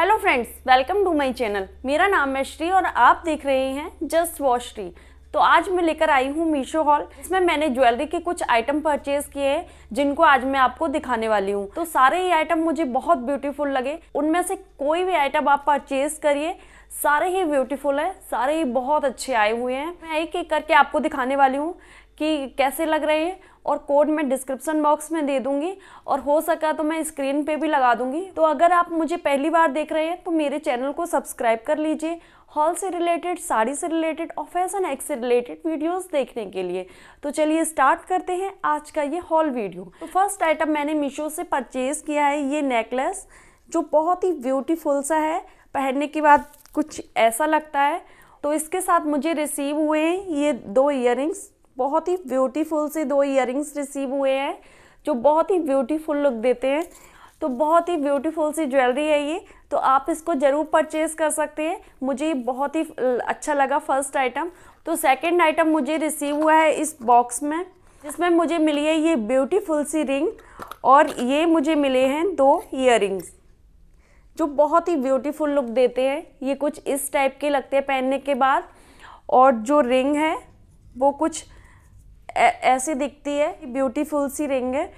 hello friends welcome to my channel मेरा नाम है श्री और आप देख रहे हैं जस्ट वॉश श्री तो आज मैं लेकर आई हूँ मीशो हॉल इसमें मैंने ज्वेलरी के कुछ आइटम परचेज किए हैं जिनको आज मैं आपको दिखाने वाली हूँ तो सारे ही आइटम मुझे बहुत ब्यूटीफुल लगे उनमें से कोई भी आइटम आप परचेज करिए सारे ही ब्यूटीफुल हैं सारे ही बहुत अच्छे आए हुए हैं मैं एक एक करके आपको दिखाने वाली हूँ कि कैसे लग रहे हैं और कोड मैं डिस्क्रिप्शन बॉक्स में दे दूंगी और हो सका तो मैं स्क्रीन पे भी लगा दूंगी तो अगर आप मुझे पहली बार देख रहे हैं तो मेरे चैनल को सब्सक्राइब कर लीजिए हॉल से रिलेटेड साड़ी से रिलेटेड और फैशन एक्स से रिलेटेड वीडियोस देखने के लिए तो चलिए स्टार्ट करते हैं आज का ये हॉल वीडियो तो फर्स्ट आइटम मैंने मीशो से परचेज़ किया है ये नेकलेस जो बहुत ही ब्यूटीफुल सा है पहनने के बाद कुछ ऐसा लगता है तो इसके साथ मुझे रिसीव हुए हैं ये दो इयर बहुत ही ब्यूटीफुल से दो इयर रिसीव हुए हैं जो बहुत ही ब्यूटीफुल लुक देते हैं तो बहुत ही ब्यूटीफुल सी ज्वेलरी है ये तो आप इसको ज़रूर परचेज़ कर सकते हैं मुझे ये बहुत ही अच्छा लगा फर्स्ट आइटम तो सेकंड आइटम मुझे रिसीव हुआ है इस बॉक्स में जिसमें मुझे मिली है ये ब्यूटीफुल सी रिंग और ये मुझे मिले हैं दो इयर जो बहुत ही ब्यूटीफुल लुक देते हैं ये कुछ इस टाइप के लगते हैं पहनने के बाद और जो रिंग है वो कुछ ऐसे दिखती है ब्यूटीफुल सी रिंग है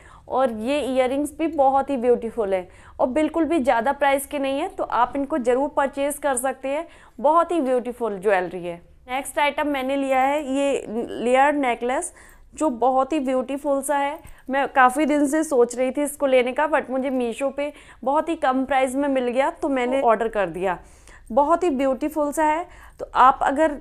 और ये इयर भी बहुत ही ब्यूटीफुल है और बिल्कुल भी ज़्यादा प्राइस के नहीं है तो आप इनको ज़रूर परचेज़ कर सकते हैं बहुत ही ब्यूटीफुल ज्वेलरी है नेक्स्ट आइटम मैंने लिया है ये लेयर नेकलेस जो बहुत ही ब्यूटीफुल सा है मैं काफ़ी दिन से सोच रही थी इसको लेने का बट मुझे मीशो पे बहुत ही कम प्राइस में मिल गया तो मैंने ऑर्डर तो कर दिया बहुत ही ब्यूटीफुल सा है तो आप अगर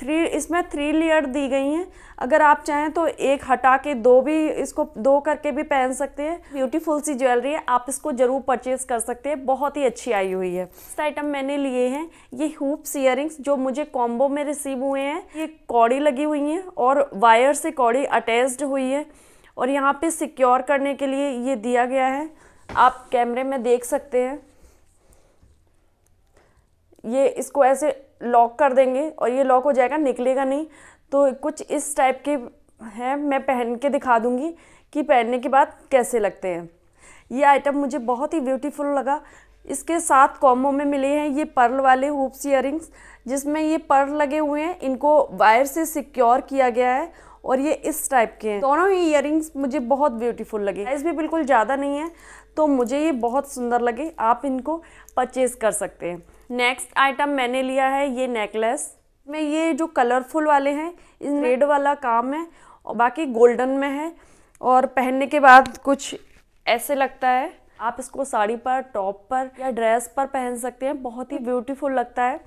थ्री इसमें थ्री लेयर दी गई हैं अगर आप चाहें तो एक हटा के दो भी इसको दो करके भी पहन सकते हैं ब्यूटीफुल सी ज्वेलरी है आप इसको ज़रूर परचेज़ कर सकते हैं बहुत ही अच्छी आई हुई है इस आइटम मैंने लिए हैं ये हुप्स ईयरिंग्स जो मुझे कॉम्बो में रिसीव हुए हैं ये कौड़ी लगी हुई हैं और वायर से कौड़ी अटैच्ड हुई है और यहाँ पर सिक्योर करने के लिए ये दिया गया है आप कैमरे में देख सकते हैं ये इसको ऐसे लॉक कर देंगे और ये लॉक हो जाएगा निकलेगा नहीं तो कुछ इस टाइप के हैं मैं पहन के दिखा दूँगी कि पहनने के बाद कैसे लगते हैं ये आइटम मुझे बहुत ही ब्यूटीफुल लगा इसके साथ कॉम्बो में मिले हैं ये पर्ल वाले हुप्स इयरिंग्स जिसमें ये पर्ल लगे हुए हैं इनको वायर से सिक्योर किया गया है और ये इस टाइप के हैं दोनों ही इयर मुझे बहुत ब्यूटीफुल लगे प्राइस भी बिल्कुल ज़्यादा नहीं है तो मुझे ये बहुत सुंदर लगे आप इनको परचेज़ कर सकते हैं नेक्स्ट आइटम मैंने लिया है ये नेकलेस में ये जो कलरफुल वाले हैं इन रेड वाला काम है और बाकी गोल्डन में है और पहनने के बाद कुछ ऐसे लगता है आप इसको साड़ी पर टॉप पर या ड्रेस पर पहन सकते हैं बहुत ही ब्यूटीफुल लगता है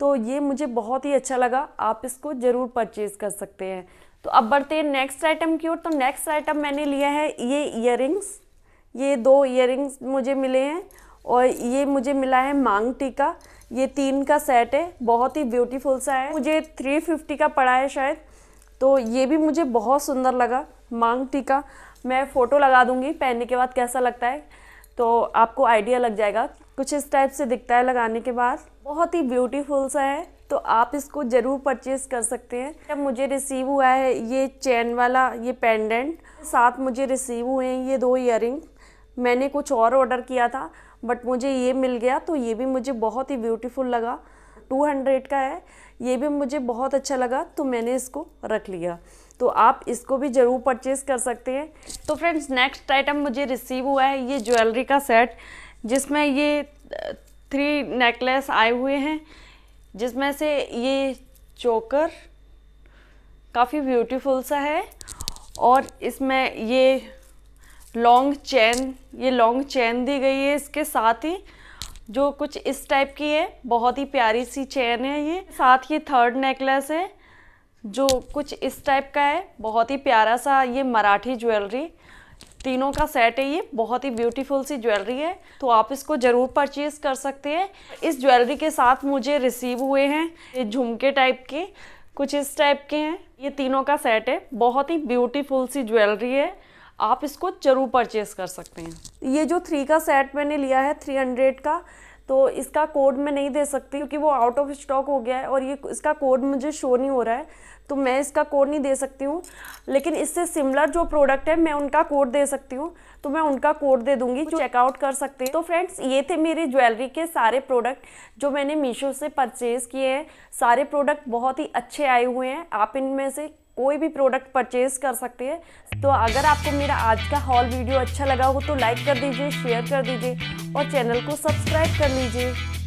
तो ये मुझे बहुत ही अच्छा लगा आप इसको ज़रूर परचेज़ कर सकते हैं तो अब बढ़ते हैं नेक्स्ट आइटम की ओर तो नेक्स्ट आइटम मैंने लिया है ये इयर ये दो इयर मुझे मिले हैं और ये मुझे मिला है मांग टीका ये तीन का सेट है बहुत ही ब्यूटीफुल सा है मुझे 350 का पड़ा है शायद तो ये भी मुझे बहुत सुंदर लगा मांग टीका मैं फ़ोटो लगा दूँगी पहनने के बाद कैसा लगता है तो आपको आइडिया लग जाएगा कुछ इस टाइप से दिखता है लगाने के बाद बहुत ही ब्यूटीफुल सा है तो आप इसको ज़रूर परचेज़ कर सकते हैं जब मुझे रिसीव हुआ है ये चैन वाला ये पेंडेंट साथ मुझे रिसीव हुए हैं ये दो इयर मैंने कुछ और ऑर्डर किया था बट मुझे ये मिल गया तो ये भी मुझे बहुत ही ब्यूटीफुल लगा टू हंड्रेड का है ये भी मुझे बहुत अच्छा लगा तो मैंने इसको रख लिया तो आप इसको भी ज़रूर परचेज़ कर सकते हैं तो फ्रेंड्स नेक्स्ट आइटम मुझे रिसीव हुआ है ये ज्वेलरी का सेट जिसमें ये थ्री नेकलेस आए हुए हैं जिसमें से ये चोकर काफ़ी ब्यूटीफुल सा है और इसमें ये लॉन्ग चैन ये लॉन्ग चैन दी गई है इसके साथ ही जो कुछ इस टाइप की है बहुत ही प्यारी सी चैन है ये साथ ही थर्ड नेकलेस है जो कुछ इस टाइप का है बहुत ही प्यारा सा ये मराठी ज्वेलरी तीनों का सेट है ये बहुत ही ब्यूटीफुल सी ज्वेलरी है तो आप इसको ज़रूर परचेज कर सकते हैं इस ज्वेलरी के साथ मुझे रिसीव हुए हैं ये झुमके टाइप के कुछ इस टाइप के हैं ये तीनों का सेट है बहुत ही ब्यूटीफुल सी ज्वेलरी है आप इसको जरूर परचेज कर सकते हैं ये जो थ्री का सेट मैंने लिया है थ्री हंड्रेड का तो इसका कोड मैं नहीं दे सकती क्योंकि वो आउट ऑफ स्टॉक हो गया है और ये इसका कोड मुझे शो नहीं हो रहा है तो मैं इसका कोड नहीं दे सकती हूँ लेकिन इससे सिमिलर जो प्रोडक्ट है मैं उनका कोड दे सकती हूँ तो मैं उनका कोड दे दूँगी तो जो चेकआउट कर सकते हैं तो फ्रेंड्स ये थे मेरे ज्वेलरी के सारे प्रोडक्ट जो मैंने मीशो से परचेज़ किए हैं सारे प्रोडक्ट बहुत ही अच्छे आए हुए हैं आप इनमें से कोई भी प्रोडक्ट परचेज कर सकते हैं तो अगर आपको मेरा आज का हॉल वीडियो अच्छा लगा हो तो लाइक कर दीजिए शेयर कर दीजिए और चैनल को सब्सक्राइब कर लीजिए